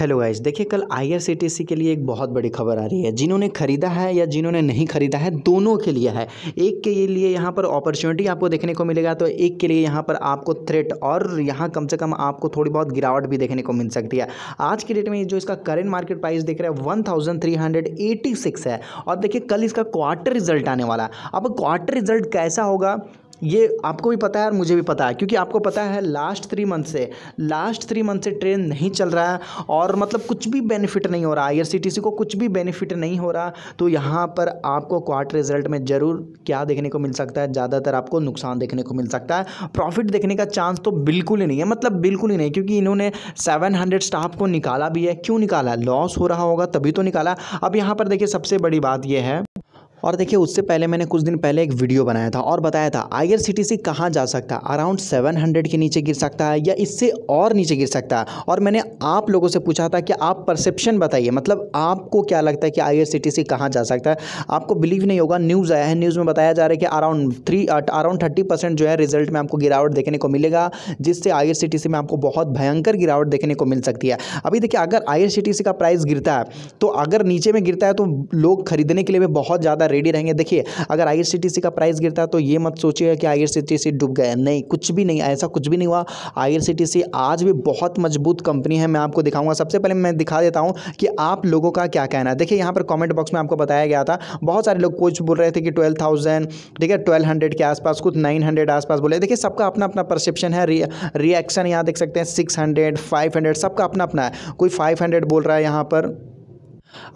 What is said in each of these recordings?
hello guys देखिए कल IRCTC के लिए एक बहुत बड़ी खबर आ रही है जिन्होंने खरीदा है या जिन्होंने नहीं खरीदा है दोनों के लिए है एक के लिए यहाँ पर अपॉर्चुनिटी आपको देखने को मिलेगा तो एक के लिए यहाँ पर आपको थ्रेट और यहाँ कम से कम आपको थोड़ी बहुत गिरावट भी देखने को मिल सकती है आज की डेट में जो इसका करेंट मार्केट प्राइस देख रहा है वन है और देखिए कल इसका क्वार्टर रिजल्ट आने वाला है अब क्वार्टर रिजल्ट कैसा होगा ये आपको भी पता है और मुझे भी पता है क्योंकि आपको पता है लास्ट थ्री मंथ से लास्ट थ्री मंथ से ट्रेन नहीं चल रहा है और मतलब कुछ भी बेनिफिट नहीं हो रहा आई को कुछ भी बेनिफिट नहीं हो रहा तो यहाँ पर आपको क्वार्टर रिजल्ट में ज़रूर क्या देखने को मिल सकता है ज़्यादातर आपको नुकसान देखने को मिल सकता है प्रॉफिट देखने का चांस तो बिल्कुल ही नहीं है मतलब बिल्कुल ही नहीं क्योंकि इन्होंने हंड्रेड स्टाफ को निकाला भी है क्यों निकाला लॉस हो रहा होगा तभी तो निकाला अब यहाँ पर देखिए सबसे बड़ी बात यह है और देखिए उससे पहले मैंने कुछ दिन पहले एक वीडियो बनाया था और बताया था आई सी कहाँ जा सकता है अराउंड 700 के नीचे गिर सकता है या इससे और नीचे गिर सकता है और मैंने आप लोगों से पूछा था कि आप परसेप्शन बताइए मतलब आपको क्या लगता है कि आई सी कहाँ जा सकता है आपको बिलीव नहीं होगा न्यूज़ आया है न्यूज़ में बताया जा रहा है कि around three around thirty percent जो है रिजल्ट में आपको गिरावट देखने को मिलेगा जिससे आई में आपको बहुत भयंकर गिरावट देखने को मिल सकती है अभी देखिए अगर आई का प्राइस गिरता है तो अगर नीचे में गिरता है तो लोग खरीदने के लिए भी बहुत ज़्यादा रेडी रहेंगे देखिए अगर आई का प्राइस गिरता है तो ये मत सोचिएगा कि आई डूब गया नहीं कुछ भी नहीं ऐसा कुछ भी नहीं हुआ आई आज भी बहुत मजबूत कंपनी है मैं आपको दिखाऊंगा सबसे पहले मैं दिखा देता हूँ कि आप लोगों का क्या कहना है देखिए यहाँ पर कॉमेंट बॉक्स में आपको बताया गया था बहुत सारे लोग कुछ बोल रहे थे कि ट्वेल्व थाउजेंड ठीक है ट्वेल्व हंड्रेड के आसपास कुछ नाइन हंड्रेड आसपास बोले देखिए सबका अपना अपना परसेप्शन है रिएक्शन यहाँ देख सकते हैं सिक्स हंड्रेड फाइव हंड्रेड सबका अपना अपना है कोई फाइव हंड्रेड बोल रहा है यहाँ पर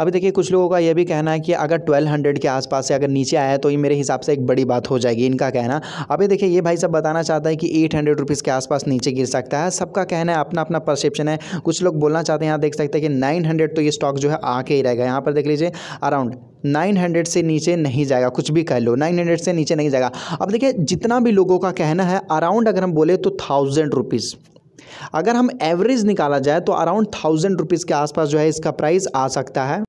अभी देखिए कुछ लोगों का यह भी कहना है कि अगर 1200 के आसपास से अगर नीचे आया तो ये मेरे हिसाब से एक बड़ी बात हो जाएगी इनका कहना अभी देखिए ये भाई सब बताना चाहता है कि एट हंड्रेड के आसपास नीचे गिर सकता है सबका कहना है अपना अपना परसेप्शन है कुछ लोग बोलना चाहते हैं यहाँ देख सकते हैं कि नाइन तो ये स्टॉक जो है आके ही रहेगा यहाँ पर देख लीजिए अराउंड 900 से नीचे नहीं जाएगा कुछ भी कह लो 900 से नीचे नहीं जाएगा अब देखिए जितना भी लोगों का कहना है अराउंड अगर हम बोले तो थाउजेंड रुपीज़ अगर हम एवरेज निकाला जाए तो अराउंड थाउजेंड रुपीज़ के आसपास जो है इसका प्राइस आ सकता है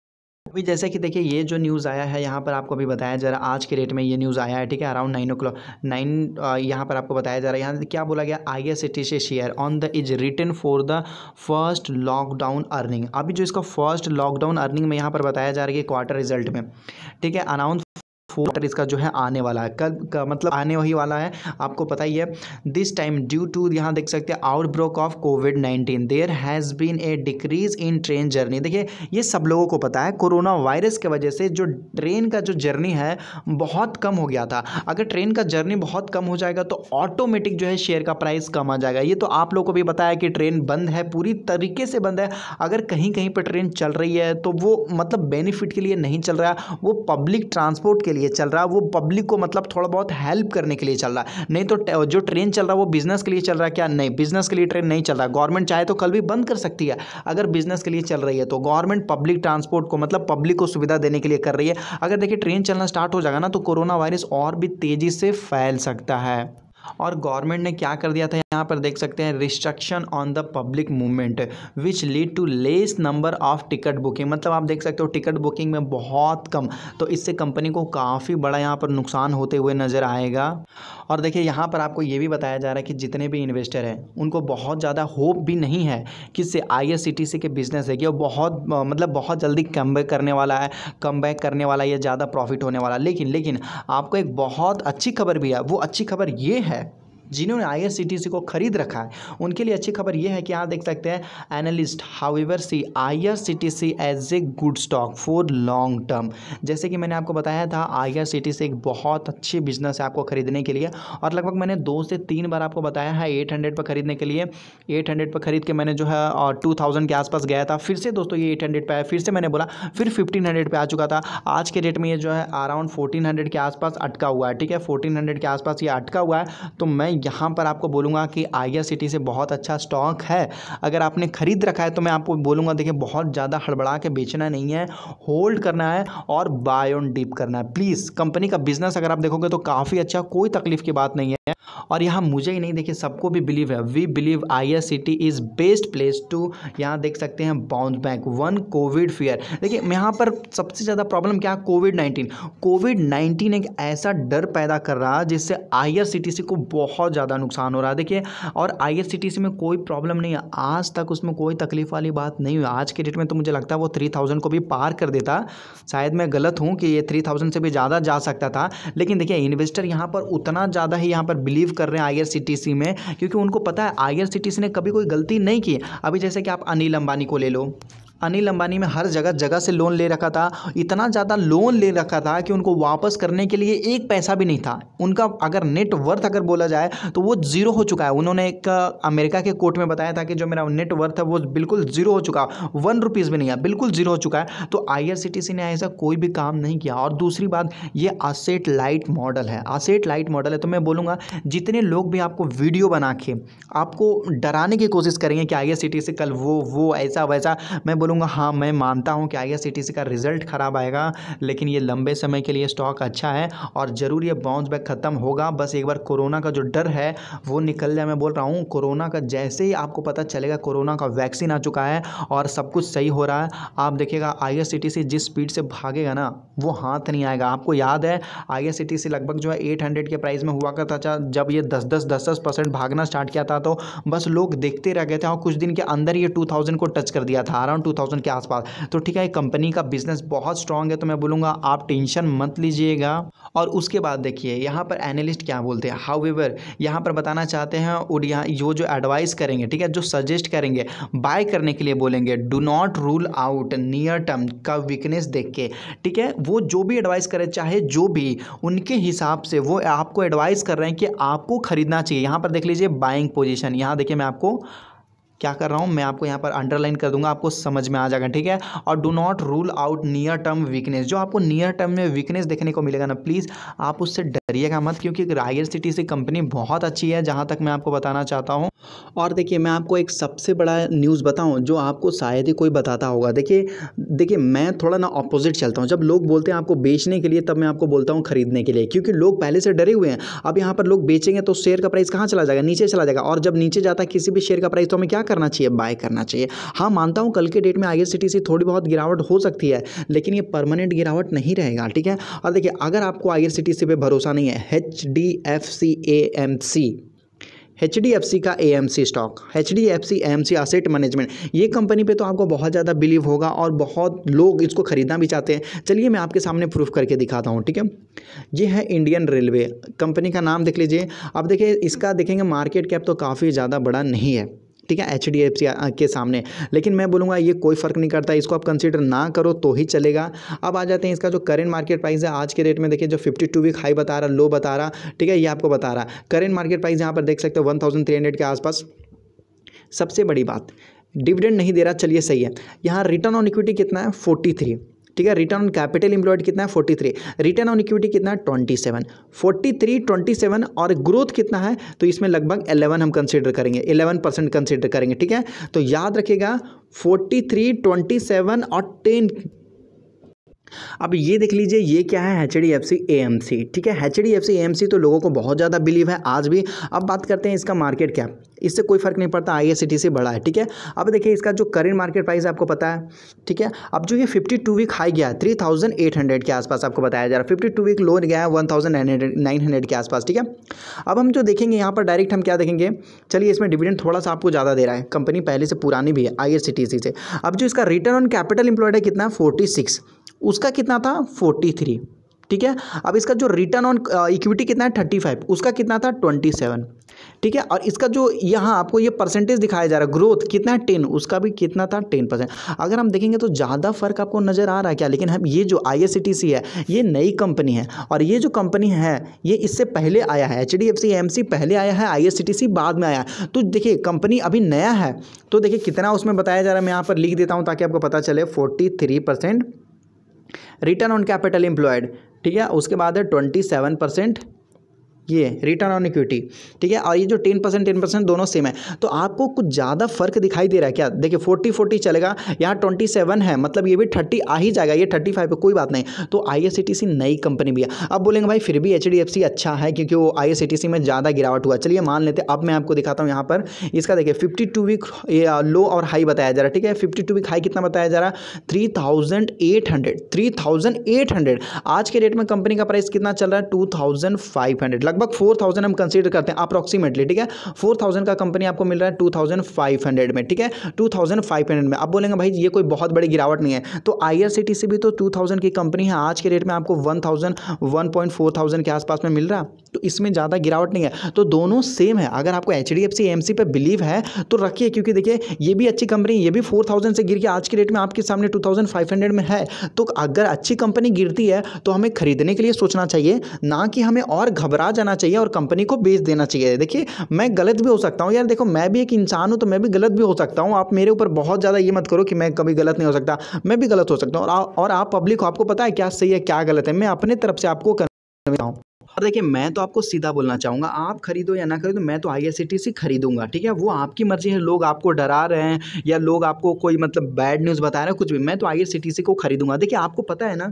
अभी जैसे कि देखिए ये जो न्यूज़ आया है यहाँ पर आपको अभी बताया जा रहा है आज के रेट में ये न्यूज़ आया है ठीक है around nine o'clock nine यहाँ पर आपको बताया जा रहा है यहाँ क्या बोला गया आई एस टी से share on the is return for the first lockdown earning अभी जो इसका फर्स्ट लॉकडाउन अर्निंग में यहाँ पर बताया जा रहा है क्वार्टर रिजल्ट में ठीक है अनाउंस फोर इसका जो है आने वाला है कल का मतलब आने वही वाला है आपको पता ही है दिस टाइम ड्यू टू यहाँ देख सकते हैं outbreak of COVID nineteen there has been a decrease in train journey देखिए ये सब लोगों को पता है कोरोना वायरस की वजह से जो ट्रेन का जो जर्नी है बहुत कम हो गया था अगर ट्रेन का जर्नी बहुत कम हो जाएगा तो ऑटोमेटिक जो है शेयर का प्राइस कम आ जाएगा ये तो आप लोग को भी बताया कि ट्रेन बंद है पूरी तरीके से बंद है अगर कहीं कहीं पर ट्रेन चल रही है तो वो मतलब बेनिफिट के लिए नहीं चल रहा है वो पब्लिक ट्रांसपोर्ट के लिए लिए चल रहा है वो पब्लिक को मतलब थोड़ा बहुत हेल्प करने के लिए चल रहा है नहीं तो जो ट्रेन चल रहा है वो बिजनेस के लिए चल रहा है क्या नहीं बिजनेस के लिए ट्रेन नहीं चल रहा गवर्नमेंट चाहे तो कल भी बंद कर सकती है अगर बिजनेस के लिए चल रही है तो गवर्नमेंट पब्लिक ट्रांसपोर्ट को मतलब पब्लिक को सुविधा देने के लिए कर रही है अगर देखिए ट्रेन चलना स्टार्ट हो जाएगा ना तो कोरोना वायरस और भी तेज़ी से फैल सकता है और गवर्नमेंट ने क्या कर दिया था यहाँ पर देख सकते हैं restriction on the public movement which lead to less number of ticket booking मतलब आप देख सकते हो टिकट बुकिंग में बहुत कम तो इससे कंपनी को काफ़ी बड़ा यहाँ पर नुकसान होते हुए नज़र आएगा और देखिए यहाँ पर आपको ये भी बताया जा रहा है कि जितने भी इन्वेस्टर हैं उनको बहुत ज़्यादा होप भी नहीं है कि इससे आई एस के बिज़नेस है कि वो बहुत मतलब बहुत जल्दी कम करने वाला है कम करने वाला या ज़्यादा प्रॉफिट होने वाला लेकिन लेकिन आपको एक बहुत अच्छी खबर भी है वो अच्छी खबर ये है जिन्होंने आईआरसीटीसी को खरीद रखा है उनके लिए अच्छी खबर यह है कि आप देख सकते हैं analyst however see IRCTC as a good stock for long term जैसे कि मैंने आपको बताया था आईआरसीटीसी एक बहुत अच्छी बिजनेस है आपको खरीदने के लिए और लगभग मैंने दो से तीन बार आपको बताया है एट हंड्रेड पर खरीदने के लिए एट हंड्रेड पर खरीद के मैंने जो है टू थाउजेंड के आसपास गया था फिर से दोस्तों ये एट हंड्रेड पर आया फिर से मैंने बोला फिर फिफ्टीन हंड्रेड पर आ चुका था आज के डेट में ये जो है अराउंड फोर्टीन हंड्रेड के आसपास अटका हुआ है ठीक है फोर्टीन हंड्रेड के आसपास ये अटका हुआ है तो मैं यहाँ पर आपको बोलूँगा कि आई सिटी से बहुत अच्छा स्टॉक है अगर आपने ख़रीद रखा है तो मैं आपको बोलूँगा देखिए बहुत ज़्यादा हड़बड़ा के बेचना नहीं है होल्ड करना है और बाय ऑन डीप करना है प्लीज़ कंपनी का बिज़नेस अगर आप देखोगे तो काफ़ी अच्छा कोई तकलीफ की बात नहीं है और यहाँ मुझे ही नहीं देखिए सबको भी बिलीव है we believe I is best place to यहाँ देख सकते हैं bounce back one COVID fear देखिए यहाँ पर सबसे ज़्यादा प्रॉब्लम क्या है कोविड नाइन्टीन कोविड नाइन्टीन एक ऐसा डर पैदा कर रहा है जिससे आई को बहुत ज़्यादा नुकसान हो रहा है देखिए और आई में कोई प्रॉब्लम नहीं है आज तक उसमें कोई तकलीफ वाली बात नहीं हुई आज के डेट में तो मुझे लगता है वो थ्री थाउजेंड को भी पार कर देता शायद मैं गलत हूँ कि ये थ्री थाउजेंड से भी ज़्यादा जा सकता था लेकिन देखिए इन्वेस्टर यहाँ पर उतना ज़्यादा ही यहाँ पर बिलीव कर रहे हैं आई में क्योंकि उनको पता है आई ने कभी कोई गलती नहीं की अभी जैसे कि आप अनिल अंबानी को ले लो अनिल अंबानी में हर जगह जगह से लोन ले रखा था इतना ज़्यादा लोन ले रखा था कि उनको वापस करने के लिए एक पैसा भी नहीं था उनका अगर नेटवर्थ अगर बोला जाए तो वो जीरो हो चुका है उन्होंने एक अमेरिका के कोर्ट में बताया था कि जो मेरा नेटवर्थ है वो बिल्कुल जीरो हो चुका वन रुपीज़ भी नहीं है बिल्कुल जीरो हो चुका है तो आई ने ऐसा कोई भी काम नहीं किया और दूसरी बात ये आसेट लाइट मॉडल है आसेट लाइट मॉडल है तो मैं बोलूँगा जितने लोग भी आपको वीडियो बना के आपको डराने की कोशिश करेंगे कि आई कल वो वो ऐसा वैसा मैं बोलूँगा लूँगा हाँ मैं मानता हूँ कि आई का रिजल्ट ख़राब आएगा लेकिन ये लंबे समय के लिए स्टॉक अच्छा है और ज़रूर ये बाउंस बैक ख़त्म होगा बस एक बार कोरोना का जो डर है वो निकल जाए मैं बोल रहा हूँ कोरोना का जैसे ही आपको पता चलेगा कोरोना का वैक्सीन आ चुका है और सब कुछ सही हो रहा है आप देखिएगा आई जिस स्पीड से भागेगा ना वो हाथ नहीं आएगा आपको याद है आई लगभग जो है एट के प्राइस में हुआ करता था जब ये दस दस दस दस परसेंट भागना स्टार्ट किया था तो बस लोग देखते रह गए थे और कुछ दिन के अंदर ये टू को टच कर दिया था अराउंड थाउजेंड के आसपास तो ठीक है कंपनी का बिजनेस बहुत स्ट्रांग है तो मैं बोलूँगा आप टेंशन मत लीजिएगा और उसके बाद देखिए यहाँ पर एनालिस्ट क्या बोलते हैं हाउ एवर यहाँ पर बताना चाहते हैं और यहाँ जो जो एडवाइस करेंगे ठीक है जो सजेस्ट करेंगे बाय करने के लिए बोलेंगे do not rule out near term का वीकनेस देख के ठीक है वो जो भी एडवाइस करें चाहे जो भी उनके हिसाब से वो आपको एडवाइस कर रहे हैं कि आपको खरीदना चाहिए यहाँ पर देख लीजिए बाइंग पोजिशन यहाँ देखिए मैं आपको क्या कर रहा हूँ मैं आपको यहाँ पर अंडरलाइन कर दूंगा आपको समझ में आ जाएगा ठीक है और do not rule out near term weakness जो आपको नियर टर्म में वीकनेस देखने को मिलेगा ना प्लीज़ आप उससे डरिएगा मत क्योंकि रायगढ़ सिटी से कंपनी बहुत अच्छी है जहाँ तक मैं आपको बताना चाहता हूँ और देखिए मैं आपको एक सबसे बड़ा न्यूज़ बताऊँ जो आपको शायद ही कोई बताता होगा देखिए देखिए मैं थोड़ा ना अपोजिट चलता हूँ जब लोग बोलते हैं आपको बेचने के लिए तब मैं आपको बोलता हूँ खरीदने के लिए क्योंकि लोग पहले से डरे हुए हैं अब यहाँ पर लोग बेचेंगे तो शेयर का प्राइस कहाँ चला जाएगा नीचे चला जाएगा और जब नीचे जाता है किसी भी शेयर का प्राइस तो हमें क्या करना चाहिए बाय करना चाहिए हाँ मानता हूँ कल के डेट में आई सी थोड़ी बहुत गिरावट हो सकती है लेकिन ये परमानेंट गिरावट नहीं रहेगा ठीक है और देखिए अगर आपको आई पे भरोसा नहीं है H D F C A M C H D F C का A M C stock H D F C A M C asset management ये कंपनी पे तो आपको बहुत ज़्यादा बिलीव होगा और बहुत लोग इसको ख़रीदना भी चाहते हैं चलिए मैं आपके सामने प्रूफ करके दिखाता हूँ ठीक है ये है इंडियन रेलवे कंपनी का नाम देख लीजिए अब देखिए इसका देखेंगे मार्केट कैप तो काफ़ी ज़्यादा बड़ा नहीं है ठीक है एच डी एफ सी के सामने लेकिन मैं बोलूँगा ये कोई फ़र्क नहीं करता इसको आप कंसिडर ना करो तो ही चलेगा अब आ जाते हैं इसका जो करेंट मार्केट प्राइस है आज के रेट में देखिए जो फिफ्टी टू वीक हाई बता रहा लो बता रहा ठीक है ये आपको बता रहा करेंट मार्केट प्राइस यहाँ पर देख सकते हो वन थाउजेंड थ्री हंड्रेड के आसपास सबसे बड़ी बात डिविडेंड नहीं दे रहा चलिए सही है यहाँ रिटर्न ऑन इक्विटी कितना है फोर्टी थ्री ठीक है रिटर्न ऑन कैपिटल इंप्लॉयड कितना है forty three return on equity कितना है twenty seven forty three twenty seven और ग्रोथ कितना है तो इसमें लगभग एलेवन हम कंसिडर करेंगे इलेवन परसेंट कंसिडर करेंगे ठीक है तो याद रखेगा फोर्टी थ्री ट्वेंटी सेवन और टेन अब ये देख लीजिए ये क्या है H D F C A M C ठीक है H D F C A M C तो लोगों को बहुत ज़्यादा बिलीव है आज भी अब बात करते हैं इसका मार्केट कैप इससे कोई फर्क नहीं पड़ता आई एस सी टी से बड़ा है ठीक है अब देखिए इसका जो करेंट मार्केट प्राइस आपको पता है ठीक है अब जो ये फिफ्टी टू वीक हाई गया है थ्री थाउजेंड एट हंड्रेड के आसपास आपको बताया जा रहा है फिफ्टी टू वीक लो गया है one thousand nine hundred nine hundred के आसपास ठीक है अब हम जो देखेंगे यहाँ पर डायरेक्ट हम क्या देखेंगे चलिए इसमें डिविडेंड थोड़ा सा आपको ज़्यादा दे रहा है कंपनी पहले से पुरानी भी है आई एस सी टी से अब जो इसका रिटर्न ऑन कैपिटल इंप्लॉयड है कितना है फोर्टी सिक्स उसका कितना था फोर्टी थ्री ठीक है अब इसका जो रिटर्न ऑन इक्विटी कितना है थर्टी फाइव उसका कितना था ट्वेंटी सेवन ठीक है और इसका जो यहाँ आपको ये परसेंटेज दिखाया जा रहा है ग्रोथ कितना है टेन उसका भी कितना था टेन परसेंट अगर हम देखेंगे तो ज़्यादा फर्क आपको नज़र आ रहा है क्या लेकिन हम ये जो आई है ये नई कंपनी है और ये जो कंपनी है ये इससे पहले आया है एच डी पहले आया है आई बाद में आया है तो देखिए कंपनी अभी नया है तो देखिए कितना उसमें बताया जा रहा है मैं यहाँ पर लिख देता हूँ ताकि आपको पता चले forty return on capital employed ठीक है उसके बाद है ट्वेंटी सेवन परसेंट ये रिटर्न ऑन इक्विटी ठीक है और ये जो टेन परसेंट टेन परसेंट दोनों सेम है तो आपको कुछ ज़्यादा फर्क दिखाई दे रहा है क्या देखिए फोर्टी फोर्टी चलेगा यहाँ ट्वेंटी सेवन है मतलब ये भी थर्टी आ ही जाएगा ये थर्टी फाइव पर कोई बात नहीं तो आई नई कंपनी भी है अब बोलेंगे भाई फिर भी एच अच्छा है क्योंकि वो आई में ज़्यादा गिरावट हुआ चलिए मान लेते अब मैं आपको दिखाता हूँ यहाँ पर इसका देखिए फिफ्टी टू वीक लो और हाई बताया जा रहा है ठीक है फिफ्टी टू वीक हाई कितना बताया जा रहा है three thousand eight hundred three thousand eight hundred आज के डेट में कंपनी का प्राइस कितना चल रहा है टू थाउजेंड फाइव हंड्रेड लगभग फोर थाउजेंड हम कंसिडर करते हैं अप्रॉक्सीमेटली ठीक है फोर थाउजेंड का कंपनी आपको मिल रहा है टू थाउजेंड फाइव हंड्रेड में ठीक है टू थाउजेंड फाइव हंड्रेड में आप बोलेंगे भाई ये कोई बहुत बड़ी गिरावट नहीं है तो I R C T C भी तो टू थाउजेंड की कंपनी है आज के रेट में आपको one thousand one point four thousand के आसपास में मिल रहा तो इसमें ज़्यादा गिरावट नहीं है तो दोनों सेम है अगर आपको H D F C M C पर बिलीव है तो रखिए क्योंकि देखिए ये भी अच्छी कंपनी ये भी फोर थाउजेंड से गिर के आज के रेट में आपके सामने टू थाउजेंड फाइव हंड्रेड में है तो अगर अच्छी कंपनी गिरती है तो हमें खरीदने के लिए सोचना चाहिए ना कि हमें और घबरा जाना जाना चाहिए और कंपनी को बेच देना चाहिए देखिए मैं गलत भी हो सकता हूँ यार देखो मैं भी एक इंसान हूँ तो मैं भी गलत भी हो सकता हूँ आप मेरे ऊपर बहुत ज़्यादा ये मत करो कि मैं कभी गलत नहीं हो सकता मैं भी गलत हो सकता हूँ और आप पब्लिक हो आपको पता है क्या सही है क्या गलत है मैं अपने तरफ से आपको करता और देखिए मैं तो आपको सीधा बोलना चाहूँगा आप खरीदो या ना खरीदो मैं तो आई आईआरसीटीसी खरीदूंगा ठीक है वो आपकी मर्जी है लोग आपको डरा रहे हैं या लोग आपको कोई मतलब बैड न्यूज़ बता रहे हैं कुछ भी मैं तो आई आईआरसीटीसी को खरीदूंगा देखिए आपको पता है ना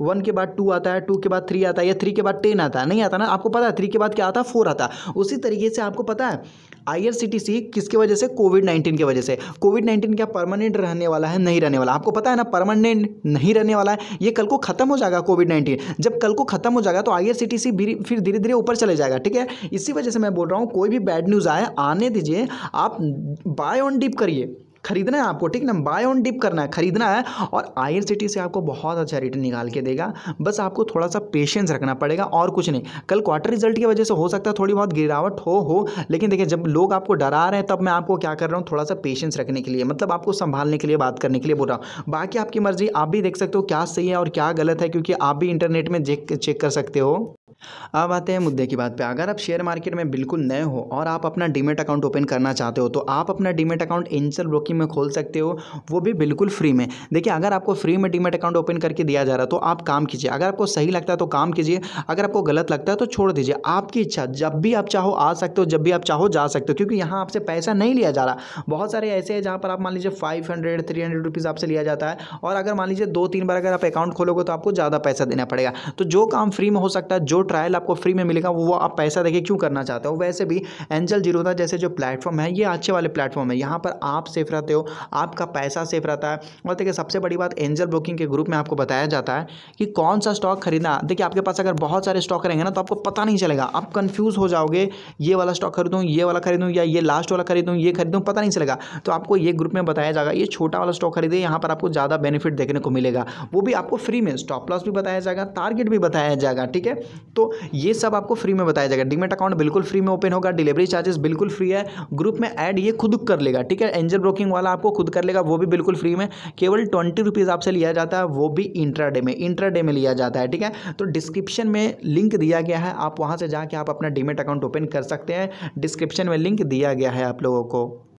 वन के बाद टू आता है टू के बाद थ्री आता है या थ्री के बाद टेन आता है नहीं आता ना आपको पता है थ्री के बाद क्या आता है फोर आता है उसी तरीके से आपको पता है आई किसके वजह से कोविड नाइन्टीन की वजह से कोविड नाइन्टीन क्या परमानेंट रहने वाला है नहीं रहने वाला आपको पता है ना परमानेंट नहीं रहने वाला है ये कल को खत्म हो जाएगा कोविड नाइन्टीन जब कल को खत्म हो जाएगा तो आई फिर धीरे धीरे ऊपर चले जाएगा ठीक है इसी वजह से मैं बोल रहा हूँ कोई भी बैड न्यूज़ आए आने दीजिए आप बाय ऑन डिप करिए खरीदना है आपको ठीक ना बाय ऑन डिप करना है खरीदना है और आई से आपको बहुत अच्छा रिटर्न निकाल के देगा बस आपको थोड़ा सा पेशेंस रखना पड़ेगा और कुछ नहीं कल क्वार्टर रिजल्ट की वजह से हो सकता है थोड़ी बहुत गिरावट हो हो लेकिन देखिए जब लोग आपको डरा रहे हैं तब मैं आपको क्या कर रहा हूँ थोड़ा सा पेशेंस रखने के लिए मतलब आपको संभालने के लिए बात करने के लिए बोल रहा हूँ बाकी आपकी मर्जी आप भी देख सकते हो क्या सही है और क्या गलत है क्योंकि आप भी इंटरनेट में चेक कर सकते हो अब आते हैं मुद्दे की बात पे अगर आप शेयर मार्केट में बिल्कुल नए हो और आप अपना डीमेट अकाउंट ओपन करना चाहते हो तो आप अपना डीमेट अकाउंट एंजल ब्रोकिंग में खोल सकते हो वो भी बिल्कुल फ्री में देखिए अगर आपको फ्री में डीमेट अकाउंट ओपन करके दिया जा रहा है तो आप काम कीजिए अगर आपको सही लगता है तो काम कीजिए अगर आपको गलत लगता है तो छोड़ दीजिए आपकी इच्छा जब भी आप चाहो आ सकते हो जब भी आप चाहो जा सकते हो क्योंकि यहाँ आपसे पैसा नहीं लिया जा रहा बहुत सारे ऐसे हैं जहाँ पर आप मान लीजिए five hundred three hundred rupees आपसे लिया जाता है और अगर मान लीजिए दो तीन बार अगर आप अकाउंट खोलोगे तो आपको ज़्यादा पैसा देना पड़ेगा तो जो काम फ्री में हो सकता है जो ट्रायल आपको फ्री में मिलेगा वो आप पैसा देखिए क्यों करना चाहते हो वैसे भी एंजल जीरोधा जैसे जो प्लेटफॉर्म है ये अच्छे वाले प्लेटफॉर्म है यहाँ पर आप सेफ रहते हो आपका पैसा सेफ रहता है और देखिए सबसे बड़ी बात एंजल ब्रोकिंग के ग्रुप में आपको बताया जाता है कि कौन सा स्टॉक खरीदना देखिए आपके पास अगर बहुत सारे स्टॉक रहेंगे ना तो आपको पता नहीं चलेगा आप कन्फ्यूज़ हो जाओगे ये वाला स्टॉक खरीदूँ ये वाला खरीदूँ या ये लास्ट वाला खरीदूँ ये खरीदूँ पता नहीं चलेगा तो आपको ये ग्रुप में बताया जाएगा ये छोटा वाला स्टॉक खरीदे यहाँ पर आपको ज़्यादा बेनिफिट देखने को मिलेगा वो भी आपको फ्री में स्टॉप लॉस भी बताया जाएगा टारगेट भी बताया जाएगा ठीक है तो ये सब आपको फ्री में बताया जाएगा डीमेट अकाउंट बिल्कुल फ्री में ओपन होगा डिलीवरी चार्जेस बिल्कुल फ्री है ग्रुप में ऐड ये खुद कर लेगा ठीक है एंजल ब्रोकिंग वाला आपको खुद कर लेगा वो भी बिल्कुल फ्री में केवल ट्वेंटी रुपीज़ आपसे लिया जाता है वो भी इंट्रा डे में इंट्रा डे में लिया जाता है ठीक है तो डिस्क्रिप्शन में लिंक दिया गया है आप वहाँ से जाके आप अपना डीमेट अकाउंट ओपन कर सकते हैं डिस्क्रिप्शन में लिंक दिया गया है आप लोगों को